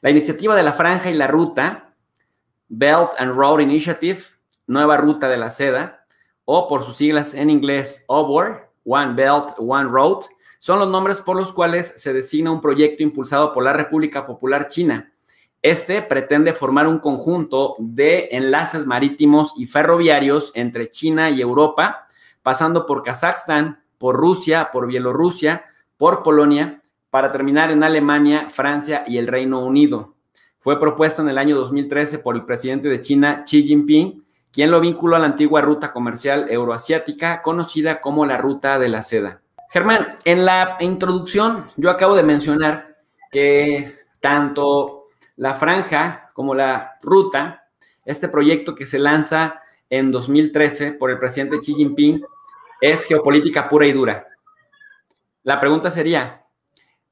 La iniciativa de la franja y la ruta, Belt and Road Initiative, Nueva Ruta de la Seda, o por sus siglas en inglés, OBOR, One Belt, One Road, son los nombres por los cuales se designa un proyecto impulsado por la República Popular China. Este pretende formar un conjunto de enlaces marítimos y ferroviarios entre China y Europa, pasando por Kazajstán, por Rusia, por Bielorrusia, por Polonia para terminar en Alemania, Francia y el Reino Unido. Fue propuesto en el año 2013 por el presidente de China, Xi Jinping, quien lo vinculó a la antigua ruta comercial euroasiática conocida como la Ruta de la Seda. Germán, en la introducción yo acabo de mencionar que tanto la franja como la ruta, este proyecto que se lanza en 2013 por el presidente Xi Jinping, es geopolítica pura y dura. La pregunta sería,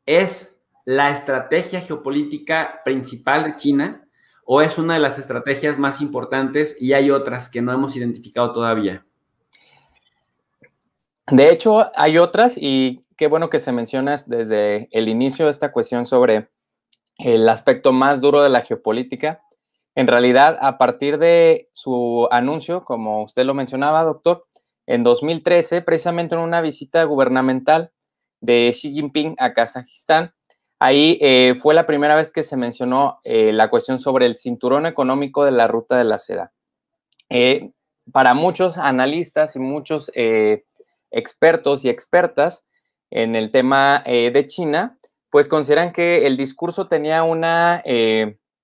¿Es la estrategia geopolítica principal de China o es una de las estrategias más importantes y hay otras que no hemos identificado todavía? De hecho, hay otras y qué bueno que se mencionas desde el inicio de esta cuestión sobre el aspecto más duro de la geopolítica. En realidad, a partir de su anuncio, como usted lo mencionaba, doctor, en 2013, precisamente en una visita gubernamental de Xi Jinping a Kazajistán. Ahí eh, fue la primera vez que se mencionó eh, la cuestión sobre el cinturón económico de la ruta de la seda. Eh, para muchos analistas y muchos expertos y expertas en el tema de China, pues consideran que el discurso tenía una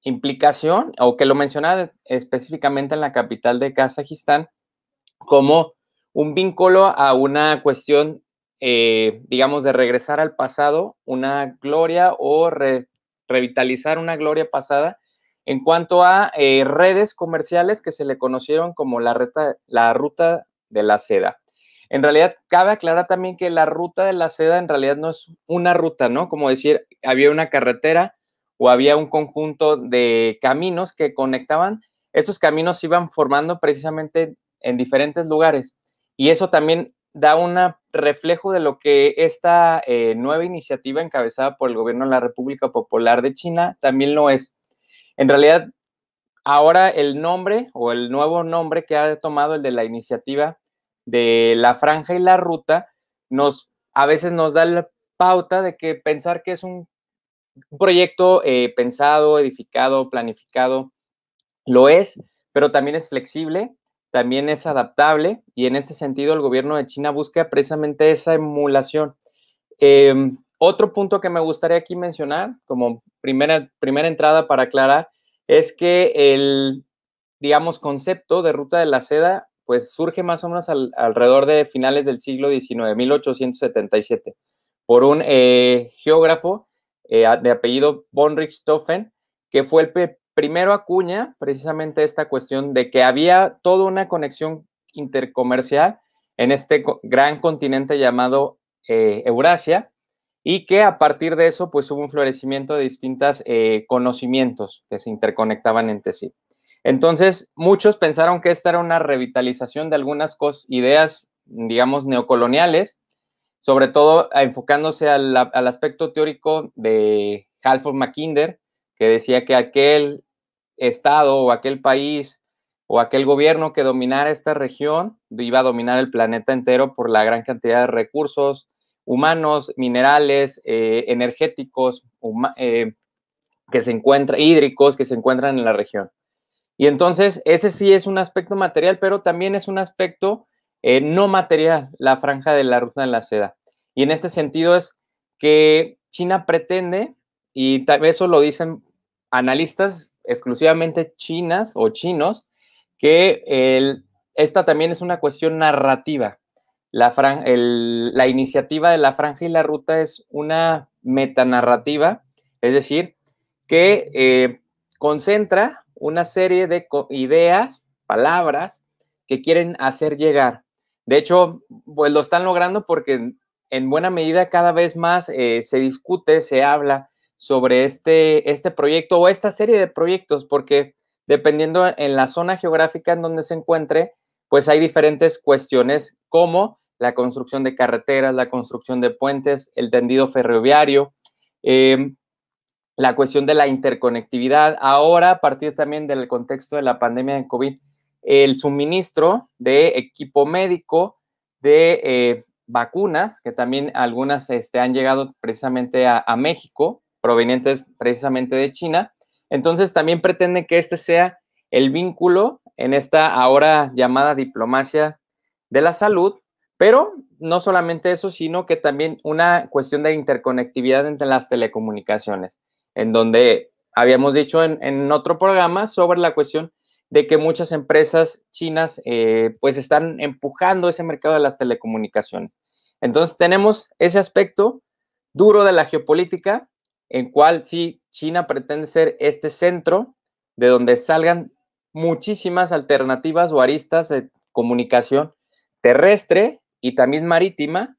implicación o que lo mencionaba específicamente en la capital de Kazajistán como un vínculo a una cuestión eh, digamos, de regresar al pasado una gloria o revitalizar una gloria pasada en cuanto a eh, redes comerciales que se le conocieron como la, la ruta de la seda. En realidad, cabe aclarar también que la ruta de la seda en realidad no es una ruta, ¿no? Como decir, había una carretera o había un conjunto de caminos que conectaban. Estos caminos se iban formando precisamente en diferentes lugares. Y eso también da un reflejo de lo que esta eh, nueva iniciativa encabezada por el gobierno de la República Popular de China también lo es. En realidad, ahora el nombre o el nuevo nombre que ha tomado el de la iniciativa de la franja y la ruta, nos, a veces nos da la pauta de que pensar que es un proyecto eh, pensado, edificado, planificado, lo es, pero también es flexible también es adaptable y en este sentido el gobierno de China busca precisamente esa emulación. Em, otro punto que me gustaría aquí mencionar como primera, primera entrada para aclarar es que el, digamos, concepto de ruta de la seda pues surge más o menos alrededor de finales del siglo XIX, 1877, por un eh, geógrafo eh, de apellido von Richthofen, que fue el, primero acuña precisamente esta cuestión de que había toda una conexión intercomercial en este gran continente llamado eh, Eurasia y que a partir de eso pues hubo un florecimiento de distintos eh, conocimientos que se interconectaban entre sí. Entonces, muchos pensaron que esta era una revitalización de algunas ideas, digamos, neocoloniales, sobre todo eh, enfocándose al, al aspecto teórico de Halford Mackinder, que decía que aquel estado o aquel país o aquel gobierno que dominara esta región iba a dominar el planeta entero por la gran cantidad de recursos humanos, minerales, eh, energéticos, eh, que se encuentran, hídricos que se encuentran en la región. Y entonces ese sí es un aspecto material, pero también es un aspecto eh, no material, la franja de la ruta de la seda. Y en este sentido es que China pretende, y eso lo dicen analistas exclusivamente chinas o chinos que esta también es una cuestión narrativa. La, la iniciativa de la franja y la ruta es una metanarrativa, es decir, que eh, concentra una serie de ideas, palabras que quieren hacer llegar. De hecho, pues lo están logrando porque en buena medida cada vez más eh, se discute, se habla sobre este, este proyecto o esta serie de proyectos, porque dependiendo en la zona geográfica en donde se encuentre, pues hay diferentes cuestiones como la construcción de carreteras, la construcción de puentes, el tendido ferroviario, em, la cuestión de la interconectividad. Ahora, a partir también del contexto de la pandemia de COVID, el suministro de equipo médico, de eh, vacunas, que también algunas este, han llegado precisamente a México, provenientes precisamente de China. Entonces también pretenden que este sea el vínculo en esta ahora llamada diplomacia de la salud, pero no solamente eso, sino que también una cuestión de interconectividad entre las telecomunicaciones, en donde habíamos dicho en, otro programa sobre la cuestión de que muchas empresas chinas eh, pues están empujando ese mercado de las telecomunicaciones. Entonces tenemos ese aspecto duro de la geopolítica, en cual sí, China pretende ser este centro de donde salgan muchísimas alternativas o aristas de comunicación terrestre y también marítima,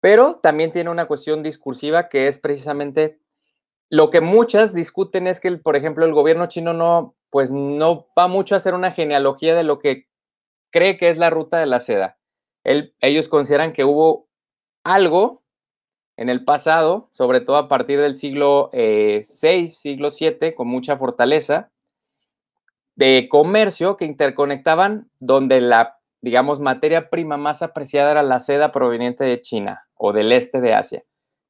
pero también tiene una cuestión discursiva que es precisamente lo que muchas discuten es que, por ejemplo, el gobierno chino no, pues no va mucho a hacer una genealogía de lo que cree que es la ruta de la seda. El ellos consideran que hubo algo en el pasado, sobre todo a partir del siglo VI, eh, siglo VII, con mucha fortaleza, de comercio que interconectaban donde la, digamos, materia prima más apreciada era la seda proveniente de China o del este de Asia,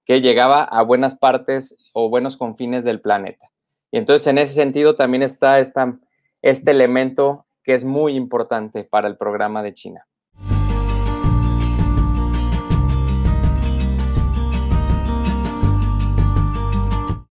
que llegaba a buenas partes o buenos confines del planeta. Y entonces en ese sentido también está este elemento que es muy importante para el programa de China.